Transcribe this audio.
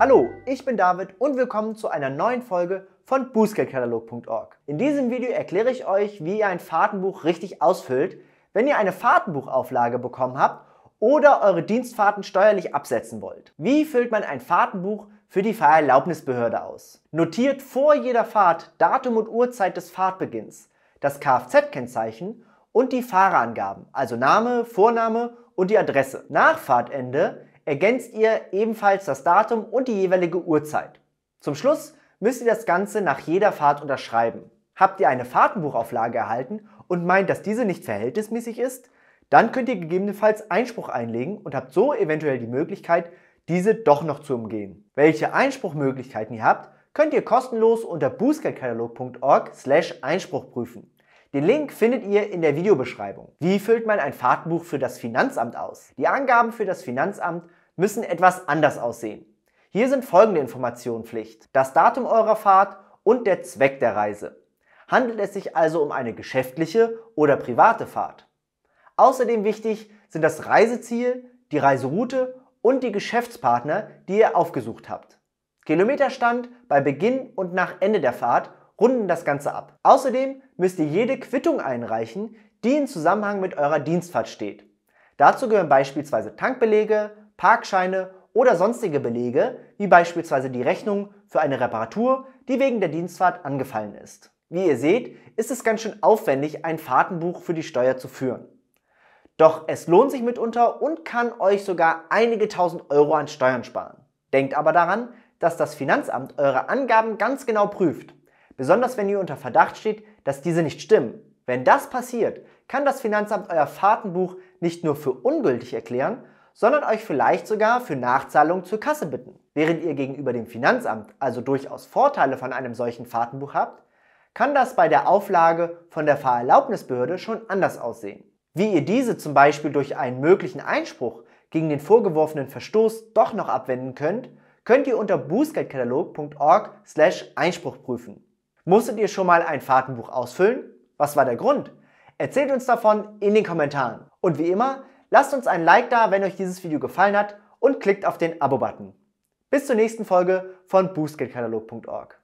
Hallo, ich bin David und willkommen zu einer neuen Folge von Bußgeldkatalog.org. In diesem Video erkläre ich euch, wie ihr ein Fahrtenbuch richtig ausfüllt, wenn ihr eine Fahrtenbuchauflage bekommen habt oder eure Dienstfahrten steuerlich absetzen wollt. Wie füllt man ein Fahrtenbuch für die Fahrerlaubnisbehörde aus? Notiert vor jeder Fahrt Datum und Uhrzeit des Fahrtbeginns, das Kfz-Kennzeichen und die Fahrerangaben, also Name, Vorname und die Adresse. Nach Fahrtende ergänzt ihr ebenfalls das Datum und die jeweilige Uhrzeit. Zum Schluss müsst ihr das Ganze nach jeder Fahrt unterschreiben. Habt ihr eine Fahrtenbuchauflage erhalten und meint, dass diese nicht verhältnismäßig ist, dann könnt ihr gegebenenfalls Einspruch einlegen und habt so eventuell die Möglichkeit, diese doch noch zu umgehen. Welche Einspruchmöglichkeiten ihr habt, könnt ihr kostenlos unter bußgeldkatalog.org slash Einspruch prüfen. Den Link findet ihr in der Videobeschreibung. Wie füllt man ein Fahrtenbuch für das Finanzamt aus? Die Angaben für das Finanzamt müssen etwas anders aussehen. Hier sind folgende Informationen Pflicht. Das Datum eurer Fahrt und der Zweck der Reise. Handelt es sich also um eine geschäftliche oder private Fahrt? Außerdem wichtig sind das Reiseziel, die Reiseroute und die Geschäftspartner, die ihr aufgesucht habt. Kilometerstand bei Beginn und nach Ende der Fahrt runden das Ganze ab. Außerdem müsst ihr jede Quittung einreichen, die in Zusammenhang mit eurer Dienstfahrt steht. Dazu gehören beispielsweise Tankbelege, Parkscheine oder sonstige Belege, wie beispielsweise die Rechnung für eine Reparatur, die wegen der Dienstfahrt angefallen ist. Wie ihr seht, ist es ganz schön aufwendig, ein Fahrtenbuch für die Steuer zu führen. Doch es lohnt sich mitunter und kann euch sogar einige tausend Euro an Steuern sparen. Denkt aber daran, dass das Finanzamt eure Angaben ganz genau prüft besonders wenn ihr unter Verdacht steht, dass diese nicht stimmen. Wenn das passiert, kann das Finanzamt euer Fahrtenbuch nicht nur für ungültig erklären, sondern euch vielleicht sogar für Nachzahlung zur Kasse bitten. Während ihr gegenüber dem Finanzamt also durchaus Vorteile von einem solchen Fahrtenbuch habt, kann das bei der Auflage von der Fahrerlaubnisbehörde schon anders aussehen. Wie ihr diese zum Beispiel durch einen möglichen Einspruch gegen den vorgeworfenen Verstoß doch noch abwenden könnt, könnt ihr unter bußgeldkatalog.org/einspruch slash prüfen. Musstet ihr schon mal ein Fahrtenbuch ausfüllen? Was war der Grund? Erzählt uns davon in den Kommentaren. Und wie immer, lasst uns ein Like da, wenn euch dieses Video gefallen hat und klickt auf den Abo-Button. Bis zur nächsten Folge von boostgeldkatalog.org.